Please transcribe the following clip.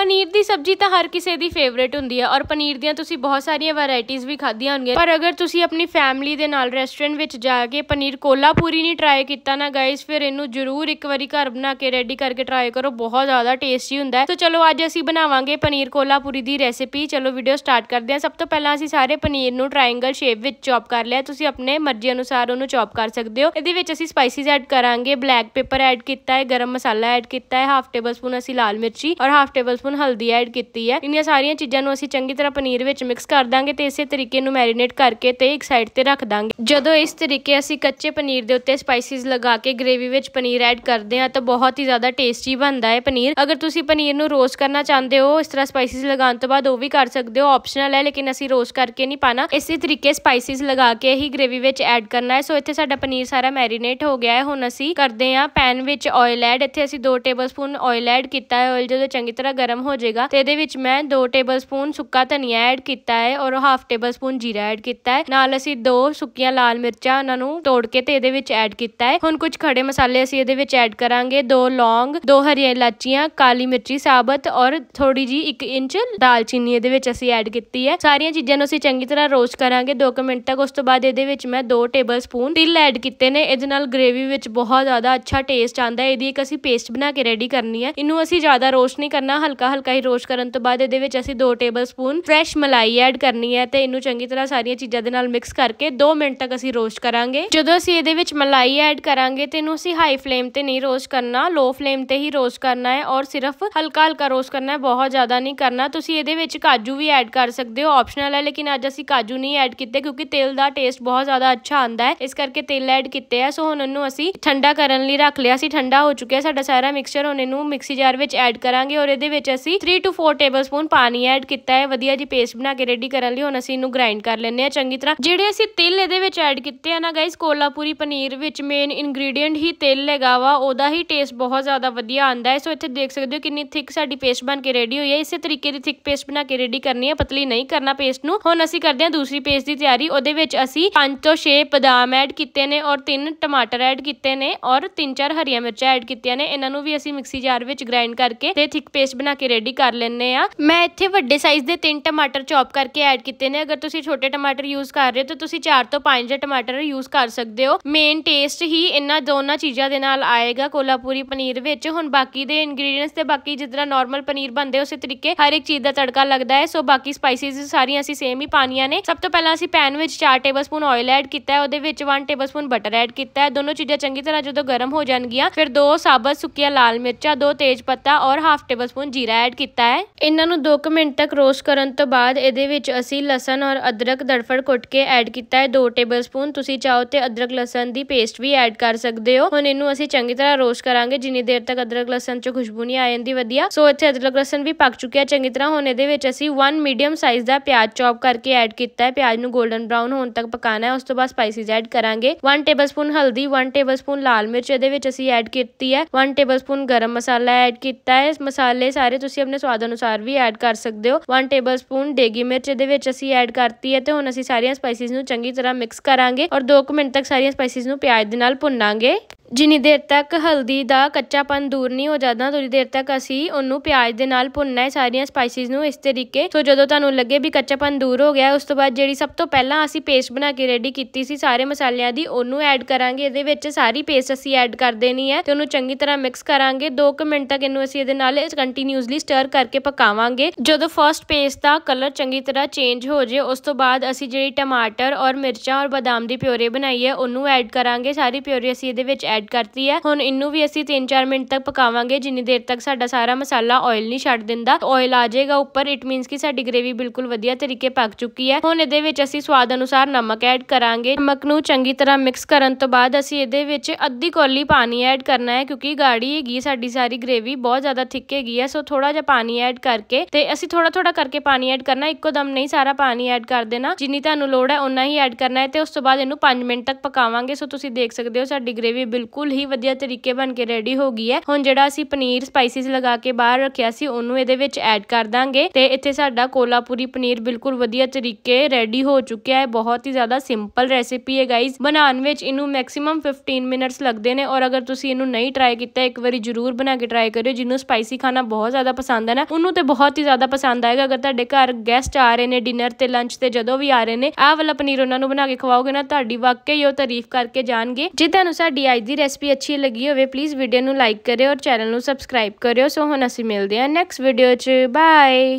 ਪਨੀਰ ਦੀ ਸਬਜ਼ੀ ਤਾਂ ਹਰ ਕਿਸੇ ਦੀ ਫੇਵਰੇਟ ਹੁੰਦੀ ਹੈ ਔਰ ਪਨੀਰ ਦੀਆਂ ਤੁਸੀਂ ਬਹੁਤ ਸਾਰੀਆਂ ਵੈਰਾਈਟੀਆਂ ਵੀ ਖਾਧੀਆਂ ਹੋਣਗੀਆਂ ਪਰ ਅਗਰ ਤੁਸੀਂ ਆਪਣੀ ਫੈਮਿਲੀ ਦੇ ਨਾਲ ਰੈਸਟੋਰੈਂਟ ਵਿੱਚ ਜਾ ਕੇ ਪਨੀਰ ਕੋਲਾਪੂਰੀ ਨਹੀਂ ਟਰਾਈ ਕੀਤਾ ਨਾ ਗਾਇਸ ਫਿਰ ਇਹਨੂੰ ਜ਼ਰੂਰ ਇੱਕ ਵਾਰੀ ਘਰ ਬਣਾ ਕੇ ਰੈਡੀ ਕਰਕੇ ਟਰਾਈ ਕਰੋ ਬਹੁਤ ਜ਼ਿਆਦਾ ਟੇਸਟੀ ਹੁੰਦਾ ਹੈ ਸੋ ਚਲੋ ਅੱਜ ਅਸੀਂ ਬਣਾਵਾਂਗੇ ਪਨੀਰ ਕੋਲਾਪੂਰੀ ਦੀ ਰੈਸਿਪੀ ਚਲੋ ਵੀਡੀਓ ਸਟਾਰਟ ਕਰਦੇ ਹਾਂ ਸਭ ਤੋਂ ਪਹਿਲਾਂ ਅਸੀਂ ਸਾਰੇ ਪਨੀਰ ਨੂੰ ਟ੍ਰਾਇੰਗਲ ਸ਼ੇਪ ਵਿੱਚ ਚੌਪ ਕਰ ਲਿਆ ਤੁਸੀਂ ਆਪਣੇ ਮਰਜ਼ੀ ਅਨੁਸਾਰ ਉਹਨੂੰ ਚੌਪ ਕਰ ਸਕਦੇ ਹੋ ਇਹਦੇ ਵਿੱਚ ਅਸੀਂ ਸਪਾਈਸਿਸ ਐਡ ਕਰਾਂਗੇ ਬਲੈਕ ਪੇਪਰ ਐਡ ਕੀਤਾ ਹੈ ਗਰਮ ਮਸਾਲਾ ਐਡ ਕੀਤਾ ਹੈ ਹਾਫ ਟੇਬਲਸਪੂਨ ਅਸੀਂ ਲਾਲ ਮਿਰਚੀ ਔਰ ਹਾਫ ਟੇਬਲਸਪੂਨ ਟੀਸਪੂਨ ਹਲਦੀ ਐਡ ਕੀਤੀ ਹੈ ਇਹਨਾਂ ਸਾਰੀਆਂ ਚੀਜ਼ਾਂ ਨੂੰ ਅਸੀਂ ਚੰਗੀ ਤਰ੍ਹਾਂ ਪਨੀਰ ਵਿੱਚ ਮਿਕਸ ਕਰ ਦਾਂਗੇ ਤੇ ਇਸੇ ਤਰੀਕੇ ਨੂੰ ਮੈਰੀਨੇਟ ਕਰਕੇ ਤੇ ਇੱਕ ਸਾਈਡ ਤੇ ਰੱਖ ਦਾਂਗੇ ਜਦੋਂ ਇਸ ਤਰੀਕੇ ਅਸੀਂ ਕੱਚੇ ਪਨੀਰ ਦੇ ਉੱਤੇ ਸਪਾਈਸਿਸ ਲਗਾ ਕੇ ਗ੍ਰੇਵੀ ਵਿੱਚ ਪਨੀਰ ਐਡ ਕਰਦੇ ਹਾਂ ਤਾਂ ਬਹੁਤ ਹੀ ਜ਼ਿਆਦਾ ਟੇਸਟੀ ਬਣਦਾ ਹੈ ਪਨੀਰ ਅਗਰ ਤੁਸੀਂ ਪਨੀਰ ਨੂੰ ਰੋਸਟ ਕਰਨਾ ਚਾਹੁੰਦੇ ਹੋ ਇਸ ਤਰ੍ਹਾਂ ਸਪਾਈਸਿਸ ਲਗਾਉਣ ਤੋਂ ਬਾਅਦ ਉਹ ਵੀ ਕਰ ਸਕਦੇ ਹੋ ਆਪਸ਼ਨਲ ਹੈ ਲੇਕਿਨ ਅਸੀਂ ਰੋਸਟ ਕਰਕੇ ਨਹੀਂ ਪਾਣਾ ਇਸੇ ਤਰੀਕੇ ਸਪਾਈਸਿਸ ਲਗਾ ਕੇ ਹੀ ਗ੍ਰੇਵੀ ਵਿੱਚ ਐਡ ਕਰਨਾ ਹੈ ਸੋ ਇੱਥੇ ਸਾਡਾ ਪਨੀਰ ਸਾਰਾ ਮੈਰੀਨੇਟ ਹੋ ਗਿਆ ਹੈ ਹੁਣ ਅਸੀਂ ਕਰਦੇ ਹਾਂ ਪੈਨ ਵਿੱਚ ਆਇਲ ਐਡ ਇੱਥੇ ਅਸੀਂ 2 ਟੇਬਲਸਪੂਨ ਆਇਲ ਐਡ ਕੀਤਾ ਹੈ ਆਇਲ ਜਦੋਂ ਚੰਗੀ ਤਰ੍ਹਾਂ ਗਰਮ ਖਤਮ ਹੋ ਜਾਏਗਾ ਤੇ ਇਹਦੇ ਵਿੱਚ ਮੈਂ 2 ਟੇਬਲਸਪੂਨ ਸੁੱਕਾ ਧਨੀਆ ਐਡ ਕੀਤਾ ਹੈ ਔਰ ਹਾਫ ਟੇਬਲਸਪੂਨ ਜੀਰਾ ਐਡ ਕੀਤਾ ਹੈ ਨਾਲ ਅਸੀਂ ਦੋ ਸੁੱਕੀਆਂ ਲਾਲ ਮਿਰਚਾਂ ਉਹਨਾਂ ਨੂੰ ਤੋੜ ਕੇ ਤੇ ਇਹਦੇ ਵਿੱਚ ਐਡ ਕੀਤਾ ਹੈ ਹੁਣ ਕੁਝ ਖੜੇ ਮਸਾਲੇ ਅਸੀਂ ਇਹਦੇ ਵਿੱਚ ਐਡ ਕਰਾਂਗੇ ਦੋ ਲੌਂਗ ਦੋ ਹਰੀਆਂ ਇਲਾਚੀਆਂ ਕਾਲੀ ਮਿਰਚੀ ਸਾਬਤ ਔਰ ਥੋੜੀ ਜੀ 1 ਇੰਚ ਦਾਲਚੀਨੀ ਇਹਦੇ ਵਿੱਚ ਅਸੀਂ ਐਡ ਕੀਤੀ ਹੈ ਸਾਰੀਆਂ ਚੀਜ਼ਾਂ ਨੂੰ ਅਸੀਂ ਚੰਗੀ ਤਰ੍ਹਾਂ ਰੋਸਟ ਕਰਾਂਗੇ 2 ਮਿੰਟ ਤੱਕ ਉਸ ਤੋਂ ਬਾਅਦ ਇਹਦੇ ਵਿੱਚ ਮੈਂ 2 ਟੇਬਲਸਪੂਨ ਤਿਲ ਐਡ ਕੀਤੇ ਨੇ ਇਹਦੇ ਨਾਲ ਗ੍ਰੇਵੀ ਵਿੱਚ ਬਹੁਤ ਜ਼ਿਆਦਾ ਅੱਛਾ ਟੇਸਟ ਆਂਦਾ ਹੈ ਇਹਦੀ ਇੱਕ ਅਸੀਂ ਪੇਸਟ ਬਣਾ ਕੇ ਰੈਡੀ ਕਰਨੀ ਹੈ ਇਹਨੂੰ ਅਸੀਂ ਜ਼ਿਆਦਾ ਰੋਸਟ ਨਹੀਂ ਕਰਨਾ ਹਲਕਾ ਹਲਕਾ ਹੀ ਰੋਸ਼ ਕਰਨ ਤੋਂ ਬਾਅਦ ਇਹਦੇ ਵਿੱਚ ਅਸੀਂ 2 ਟੇਬਲ ਸਪੂਨ ਫਰੈਸ਼ ਮਲਾਈ ਐਡ ਕਰਨੀ ਹੈ ਤੇ ਇਹਨੂੰ ਚੰਗੀ ਤਰ੍ਹਾਂ ਸਾਰੀਆਂ ਚੀਜ਼ਾਂ ਦੇ ਨਾਲ ਮਿਕਸ ਕਰਕੇ 2 ਮਿੰਟ ਤੱਕ ਅਸੀਂ ਰੋਸਟ ਕਰਾਂਗੇ ਜਦੋਂ ਅਸੀਂ ਇਹਦੇ ਵਿੱਚ ਮਲਾਈ ਐਡ ਕਰਾਂਗੇ ਤੇ ਇਹਨੂੰ ਅਸੀਂ ਹਾਈ ਫਲੇਮ ਤੇ ਨਹੀਂ ਰੋਸਟ ਕਰਨਾ ਲੋ ਫਲੇਮ ਤੇ ਹੀ ਰੋਸਟ ਕਰਨਾ ਹੈ ਔਰ ਸਿਰਫ ਹਲਕਾ ਹਲਕਾ ਰੋਸਟ ਕਰਨਾ ਹੈ ਬਹੁਤ ਜ਼ਿਆਦਾ ਨਹੀਂ ਕਰਨਾ ਤੁਸੀਂ ਇਹਦੇ ਵਿੱਚ ਕਾਜੂ ਵੀ ਐਡ ਕਰ ਸਕਦੇ ਹੋ ਆਪਸ਼ਨਲ ਹੈ ਲੇਕਿਨ ਅੱਜ ਅਸੀਂ ਕਾਜੂ ਨਹੀਂ ਐਡ ਕੀਤੇ ਕਿਉਂਕਿ ਤੇਲ ਦਾ ਟੇਸਟ ਬਹੁਤ ਜ਼ਿਆਦਾ ਅੱਛਾ ਆਂਦਾ ਹੈ ਇਸ ਕਰਕੇ ਤੇਲ ਐਡ ਕੀਤੇ ਆ ਸੋ ਹੁਣ ਉਹਨੂੰ ਅਸੀਂ ਠੰਡਾ ਕਰਨ ਲਈ ਰੱਖ ਲਿਆ ਸੀ ਠੰਡਾ ਹੋ ਚੁੱਕਿਆ ਸਾਡਾ ਸਾਰਾ ਮਿਕਸਚਰ ਹੁਣ ਇਹਨੂੰ ਮਿਕਸੀ ਜਾਰ ਵਿੱਚ ਐਡ ਕਰਾਂਗੇ ਔਰ ਇਹਦੇ ਵਿੱਚ ਅਸੀਂ 3 ਟੂ 4 ਟੇਬਲਸਪੂਨ ਪਾਣੀ ਐਡ ਕੀਤਾ ਹੈ ਵਧੀਆ ਜੀ ਪੇਸਟ ਬਣਾ ਕੇ ਰੈਡੀ ਕਰਨ ਲਈ ਹੁਣ ਅਸੀਂ ਇਹਨੂੰ ਗ੍ਰਾਈਂਡ ਕਰ ਲੈਂਦੇ ਆ ਚੰਗੀ ਤਰ੍ਹਾਂ ਜਿਹੜੇ ਅਸੀਂ ਤਿਲ ਇਹਦੇ ਵਿੱਚ ਐਡ ਕੀਤੇ ਆ ਨਾ ਗਾਇਸ ਕੋਲਾਪੂਰੀ ਪਨੀਰ ਵਿੱਚ ਮੇਨ ਇਨਗਰੀਡੀਅੰਟ ਹੀ ਤਿਲ ਹੈਗਾ ਵਾ ਉਹਦਾ ਹੀ ਟੇਸਟ ਬਹੁਤ ਜ਼ਿਆਦਾ ਵਧੀਆ ਆਂਦਾ ਹੈ ਸੋ ਇੱਥੇ ਦੇਖ ਸਕਦੇ ਹੋ ਕਿੰਨੀ ਥਿਕ ਸਾਡੀ ਪੇਸਟ ਬਣ ਕੇ ਰੈਡੀ ਹੋਈ ਹੈ ਇਸੇ ਤਰੀਕੇ ਦੀ ਥਿਕ ਪੇਸਟ ਬਣਾ ਕੇ ਰੈਡੀ ਕਰਨੀ ਹੈ ਪਤਲੀ ਨਹੀਂ ਕਰਨਾ ਪੇਸਟ ਨੂੰ ਹੁਣ ਅਸੀਂ ਕਰਦੇ ਹਾਂ ਦੂਸਰੀ ਪੇਸਟ ਦੀ ਤਿਆਰੀ ਉਹਦੇ ਵਿੱਚ ਅਸੀਂ 5 ਤੋਂ 6 ਬਦਾਮ ਐਡ ਕੀਤੇ ਨੇ ਔਰ 3 ਟਮਾਟਰ ਐਡ ਕੀਤੇ ਨੇ ਔਰ 3-4 ਹਰੀਆਂ ਮਿਰਚਾਂ ਐਡ ਕੀਤੀਆਂ ਨੇ ਇਹਨਾਂ ਨੂੰ ਵੀ ਅਸੀਂ ਮਿਕਸੀ ਜਾਰ ਵਿੱਚ ਗ੍ਰਾਈਂਡ ਕਰਕੇ ਤੇ ਥਿਕ ਪੇਸਟ ਬਣਾ ਕੇ ਰੈਡੀ ਕਰ ਲੈਣੇ ਆ ਮੈਂ ਇੱਥੇ ਵੱਡੇ ਸਾਈਜ਼ ਦੇ ਤਿੰਨ ਟਮਾਟਰ ਚੌਪ ਕਰਕੇ ਐਡ ਕੀਤੇ ਨੇ ਅਗਰ ਤੁਸੀਂ ਛੋਟੇ ਟਮਾਟਰ ਯੂਜ਼ ਕਰ ਰਹੇ ਹੋ ਤਾਂ ਤੁਸੀਂ 4 ਤੋਂ 5 ਟਮਾਟਰ ਯੂਜ਼ ਕਰ ਸਕਦੇ ਹੋ ਮੇਨ ਟੇਸਟ ਹੀ ਇਹਨਾਂ ਦੋਨਾਂ ਚੀਜ਼ਾਂ ਦੇ ਨਾਲ ਆਏਗਾ ਕੋਲਾਪੂਰੀ ਪਨੀਰ ਵਿੱਚ ਹੁਣ ਬਾਕੀ ਦੇ ਇੰਗਰੀਡੀਐਂਟਸ ਤੇ ਬਾਕੀ ਜਿੱਦਾਂ ਨਾਰਮਲ ਪਨੀਰ ਬਣਦੇ ਉਸੇ ਤਰੀਕੇ ਹਰ ਇੱਕ ਚੀਜ਼ ਦਾ ਤੜਕਾ ਲੱਗਦਾ ਹੈ ਸੋ ਬਾਕੀ ਸਪਾਈਸਿਸ ਸਾਰੀਆਂ ਅਸੀਂ ਸੇਮ ਹੀ ਪਾਣੀਆਂ ਨੇ ਸਭ ਤੋਂ ਪਹਿਲਾਂ ਅਸੀਂ ਪੈਨ ਵਿੱਚ 4 ਟੇਬਲਸਪੂਨ ਆਇਲ ਐਡ ਕੀਤਾ ਹੈ ਉਹਦੇ ਵਿੱਚ 1 ਟੇਬਲਸਪੂਨ ਬਟਰ ਐਡ ਕੀਤਾ ਹੈ ਦੋਨੋਂ ਚੀਜ਼ਾਂ ਚੰਗੀ ਤਰ੍ਹਾਂ ਜਦੋਂ ਗਰਮ ਹੋ ਜਾਣਗੀਆਂ ਫਿਰ ਦੋ ਸਾਬਤ ਸੁੱਕੀਆਂ ਲਾਲ ਮਿਰਚਾਂ ਦੋ ਤੇਜ਼ ਪੱਤਾ ਔਰ ਹਾਫ ਟੇਬਲਸਪੂਨ ਜੀਰਾ ਜੀਰਾ ਐਡ ਕੀਤਾ ਹੈ ਇਹਨਾਂ ਨੂੰ 2 ਮਿੰਟ ਤੱਕ ਰੋਸਟ ਕਰਨ ਤੋਂ ਬਾਅਦ ਇਹਦੇ ਵਿੱਚ ਅਸੀਂ ਲਸਣ ਔਰ ਅਦਰਕ ਦੜਫੜ ਕੁੱਟ ਕੇ ਐਡ ਕੀਤਾ ਹੈ 2 ਟੇਬਲ ਸਪੂਨ ਤੁਸੀਂ ਚਾਹੋ ਤੇ ਅਦਰਕ ਲਸਣ ਦੀ ਪੇਸਟ ਵੀ ਐਡ ਕਰ ਸਕਦੇ ਹੋ ਹੁਣ ਇਹਨੂੰ ਅਸੀਂ ਚੰਗੀ ਤਰ੍ਹਾਂ ਰੋਸਟ ਕਰਾਂਗੇ ਜਿੰਨੀ ਦੇਰ ਤੱਕ ਅਦਰਕ ਲਸਣ ਚ ਖੁਸ਼ਬੂ ਨਹੀਂ ਆ ਜਾਂਦੀ ਵਧੀਆ ਸੋ ਇੱਥੇ ਅਦਰਕ ਲਸਣ ਵੀ ਪੱਕ ਚੁੱਕਿਆ ਚੰਗੀ ਤਰ੍ਹਾਂ ਹੁਣ ਇਹਦੇ ਵਿੱਚ ਅਸੀਂ 1 ਮੀਡੀਅਮ ਸਾਈਜ਼ ਦਾ ਪਿਆਜ਼ ਚੌਪ ਕਰਕੇ ਐਡ ਕੀਤਾ ਹੈ ਪਿਆਜ਼ ਨੂੰ 골ਡਨ ਬ੍ਰਾਊਨ ਹੋਣ ਤੱਕ ਪਕਾਣਾ ਹੈ ਉਸ ਤੋਂ ਬਾਅਦ ਸਪਾਈਸਿਸ ਐਡ ਕਰਾਂਗੇ 1 ਸਪੂਨ ਹਲਦੀ 1 ਸਪੂਨ ਲਾਲ ਮਿਰਚ ਇਹਦੇ ਵਿੱਚ ਅਸੀਂ ਐਡ ਕੀਤੀ ਹੈ 1 ਸਪੂਨ ਗਰਮ ਮਸਾਲਾ ਐਡ ਕੀਤਾ ਹੈ ਮਸਾਲੇ ਸਾਰੇ ਤੁਸੀਂ ਆਪਣੇ ਸਵਾਦ ਅਨੁਸਾਰ ਵੀ ਐਡ ਕਰ ਸਕਦੇ ਹੋ 1 ਟੇਬਲ ਸਪੂਨ ਦੇਗੀ ਮਿਰਚ ਦੇ ਵਿੱਚ ਅਸੀਂ ਐਡ ਕਰਤੀ ਹੈ ਤੇ ਹੁਣ ਅਸੀਂ ਸਾਰੀਆਂ ਸਪਾਈਸਿਸ ਨੂੰ ਚੰਗੀ ਤਰ੍ਹਾਂ ਮਿਕਸ ਕਰਾਂਗੇ ਔਰ 2 ਮਿੰਟ ਤੱਕ ਸਾਰੀਆਂ ਸਪਾਈਸਿਸ ਨੂੰ ਪਿਆਜ਼ ਦੇ ਨਾਲ ਭੁੰਨਾਂਗੇ ਜਿੰਨੀ ਦੇਰ ਤੱਕ ਹਲਦੀ ਦਾ ਕੱਚਾਪਨ ਦੂਰ ਨਹੀਂ ਹੋ ਜਾਂਦਾ ਉਨੀ ਦੇਰ ਤੱਕ ਅਸੀਂ ਉਹਨੂੰ ਪਿਆਜ਼ ਦੇ ਨਾਲ ਭੁੰਨਣਾ ਹੈ ਸਾਰੀਆਂ ਸਪਾਈਸਿਸ ਨੂੰ ਇਸ ਤਰੀਕੇ ਸੋ ਜਦੋਂ ਤੁਹਾਨੂੰ ਲੱਗੇ ਵੀ ਕੱਚਾਪਨ ਦੂਰ ਹੋ ਗਿਆ ਉਸ ਤੋਂ ਬਾਅਦ ਜਿਹੜੀ ਸਭ ਤੋਂ ਪਹਿਲਾਂ ਅਸੀਂ ਪੇਸਟ ਬਣਾ ਕੇ ਰੈਡੀ ਕੀਤੀ ਸੀ ਸਾਰੇ ਮਸਾਲਿਆਂ ਦੀ ਉਹਨੂੰ ਐਡ ਕਰਾਂਗੇ ਇਹਦੇ ਵਿੱਚ ਸਾਰੀ ਪੇਸਟ ਅਸੀਂ ਐਡ ਕਰ ਦੇਣੀ ਹੈ ਤੇ ਉਹਨੂੰ ਚੰਗੀ ਤਰ੍ਹਾਂ ਮਿਕਸ ਕਰਾਂਗੇ 2 ਮਿੰਟ ਤੱਕ ਇਹਨੂੰ ਅਸੀਂ ਇਹਦੇ ਨਾਲ ਕੰਟੀਨਿਊਸਲੀ ਸਟਰ ਕਰਕੇ ਪਕਾਵਾਂਗੇ ਜਦੋਂ ਫਰਸਟ ਪੇਸਟ ਦਾ ਕਲਰ ਚੰਗੀ ਤਰ੍ਹਾਂ ਚੇਂਜ ਹੋ ਜੇ ਉਸ ਤੋਂ ਬਾਅਦ ਅਸੀਂ ਜਿਹੜੀ ਟਮਾਟਰ ਔਰ ਮਿਰਚਾਂ ਔਰ ਬਦਾਮ ਦੀ ਪਿਓਰੀ ਬਣਾਈ ਹੈ ਉਹਨੂੰ ਐਡ ਕਰਾਂਗੇ ਸਾਰੀ ਪਿਓਰੀ ਅਸੀਂ ਇਹਦੇ ਵਿੱਚ ਐਡ ਸਾਈਡ ਕਰਤੀ ਹੈ ਹੁਣ ਇਹਨੂੰ ਵੀ ਅਸੀਂ 3-4 ਮਿੰਟ ਤੱਕ ਪਕਾਵਾਂਗੇ ਜਿੰਨੀ ਦੇਰ ਤੱਕ ਸਾਡਾ ਸਾਰਾ ਮਸਾਲਾ ਆਇਲ ਨਹੀਂ ਛੱਡ ਦਿੰਦਾ ਆਇਲ ਆ ਜਾਏਗਾ ਉੱਪਰ ਇਟ ਮੀਨਸ ਕਿ ਸਾਡੀ ਗ੍ਰੇਵੀ ਬਿਲਕੁਲ ਵਧੀਆ ਤਰੀਕੇ ਪੱਕ ਚੁੱਕੀ ਹੈ ਹੁਣ ਇਹਦੇ ਵਿੱਚ ਅਸੀਂ ਸਵਾਦ ਅਨੁਸਾਰ ਨਮਕ ਐਡ ਕਰਾਂਗੇ ਨਮਕ ਨੂੰ ਚੰਗੀ ਤਰ੍ਹਾਂ ਮਿਕਸ ਕਰਨ ਤੋਂ ਬਾਅਦ ਅਸੀਂ ਇਹਦੇ ਵਿੱਚ ਅੱਧੀ ਕੌਲੀ ਪਾਣੀ ਐਡ ਕਰਨਾ ਹੈ ਕਿਉਂਕਿ ਗਾੜੀ ਹੈਗੀ ਸਾਡੀ ਸਾਰੀ ਗ੍ਰੇਵੀ ਬਹੁਤ ਜ਼ਿਆਦਾ ਥਿੱਕ ਹੈਗੀ ਹੈ ਸੋ ਥੋੜਾ ਜਿਹਾ ਪਾਣੀ ਐਡ ਕਰਕੇ ਤੇ ਅਸੀਂ ਥੋੜਾ ਥੋੜਾ ਕਰਕੇ ਪਾਣੀ ਐਡ ਕਰਨਾ ਇੱਕੋ ਦਮ ਨਹੀਂ ਸਾਰਾ ਪਾਣੀ ਐਡ ਕਰ ਦੇਣਾ ਜਿੰਨੀ ਤੁਹਾਨੂੰ ਲੋੜ ਹੈ ਉਨਾ ਹੀ ਐਡ ਕਰਨਾ ਹੈ ਤੇ ਉਸ ਤੋਂ ਬਾਅਦ ਇਹਨੂੰ 5 ਮਿੰਟ ਤੱਕ ਪਕਾਵਾਂਗੇ ਸੋ ਤੁਸੀਂ ਦੇਖ ਸਕਦੇ ਹੋ ਸਾਡੀ ਗ੍ਰੇਵੀ ਬਿਲਕੁਲ ਬਿਲਕੁਲ ਹੀ ਵਧੀਆ ਤਰੀਕੇ ਬਣ ਕੇ ਰੈਡੀ ਹੋ ਗਈ ਹੈ ਹੁਣ ਜਿਹੜਾ ਅਸੀਂ ਪਨੀਰ ਸਪਾਈਸਿਸ ਲਗਾ ਕੇ ਬਾਹਰ ਰੱਖਿਆ ਸੀ ਉਹਨੂੰ ਇਹਦੇ ਵਿੱਚ ਐਡ ਕਰ ਦਾਂਗੇ ਤੇ ਇੱਥੇ ਸਾਡਾ ਕੋਲਾਪੂਰੀ ਪਨੀਰ ਬਿਲਕੁਲ ਵਧੀਆ ਤਰੀਕੇ ਰੈਡੀ ਹੋ ਚੁੱਕਿਆ ਹੈ ਬਹੁਤ ਹੀ ਜ਼ਿਆਦਾ ਸਿੰਪਲ ਰੈਸਿਪੀ ਹੈ ਗਾਇਜ਼ ਬਣਾਉਣ ਵਿੱਚ ਇਹਨੂੰ ਮੈਕਸਿਮਮ 15 ਮਿੰਟਸ ਲੱਗਦੇ ਨੇ ਔਰ ਅਗਰ ਤੁਸੀਂ ਇਹਨੂੰ ਨਹੀਂ ਟਰਾਈ ਕੀਤਾ ਇੱਕ ਵਾਰੀ ਜ਼ਰੂਰ ਬਣਾ ਕੇ ਟਰਾਈ ਕਰਿਓ ਜਿਹਨੂੰ ਸਪਾਈਸੀ ਖਾਣਾ ਬਹੁਤ ਜ਼ਿਆਦਾ ਪਸੰਦ ਹੈ ਨਾ ਉਹਨੂੰ ਤੇ ਬਹੁਤ ਹੀ ਜ਼ਿਆਦਾ ਪਸੰਦ ਆਏਗਾ ਅਗਰ ਤੁਹਾਡੇ ਘਰ ਗੈਸਟ ਆ ਰਹੇ ਨੇ ਡਿਨਰ ਤੇ ਲੰਚ ਤੇ ਜਦੋਂ ਵੀ ਆ ਰਹੇ ਨੇ ਆਹ ਵਾਲਾ ਪਨੀਰ ਉਹਨਾਂ ਨੂੰ ਬਣਾ ਕੇ ਖਵਾਓਗੇ ਨਾ ਤੁਹਾਡੀ ਵਾਕਈ ਉਹ ਤਾਰੀਫ ਕਰਕੇ ਜਾਣਗੇ ਜਿੱਦਾਂ ਨੂੰ ਸਾਡੀ ਅੱਜ ਦੀ ਰੈਸਪੀ ਅੱਛੀ ਲੱਗੀ ਹੋਵੇ ਪਲੀਜ਼ ਵੀਡੀਓ ਨੂੰ ਲਾਈਕ ਕਰਿਓ ਔਰ ਚੈਨਲ ਨੂੰ ਸਬਸਕ੍ਰਾਈਬ ਕਰਿਓ ਸੋ ਹੁਣ ਅਸੀਂ ਮਿਲਦੇ ਹਾਂ ਨੈਕਸਟ ਵੀਡੀਓ 'ਚ ਬਾਏ